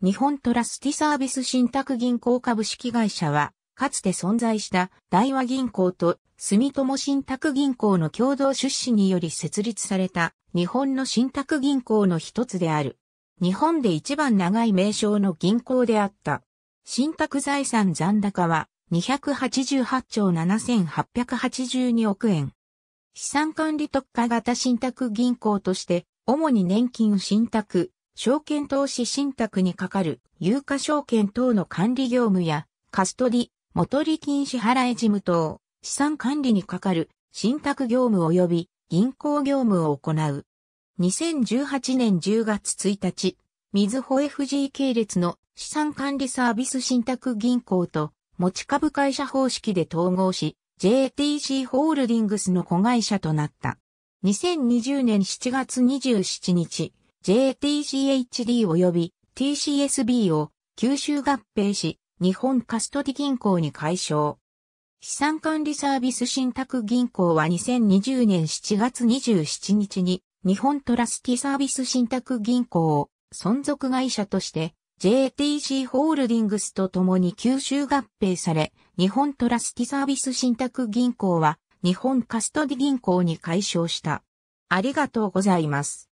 日本トラスティサービス信託銀行株式会社は、かつて存在した大和銀行と住友信託銀行の共同出資により設立された日本の信託銀行の一つである。日本で一番長い名称の銀行であった。信託財産残高は288兆7882億円。資産管理特化型信託銀行として、主に年金信託、証券投資信託にかかる有価証券等の管理業務や、カストディ、元利金支払い事務等、資産管理にかかる信託業務及び銀行業務を行う。2018年10月1日、みずほ FG 系列の資産管理サービス信託銀行と持ち株会社方式で統合し、JTC ホールディングスの子会社となった。2020年7月27日、JTCHD 及び TCSB を吸収合併し、日本カストディ銀行に解消。資産管理サービス信託銀行は2020年7月27日に日本トラスティサービス信託銀行を存続会社として JTC ホールディングスと共に吸収合併され、日本トラスティサービス信託銀行は日本カストディ銀行に解消した。ありがとうございます。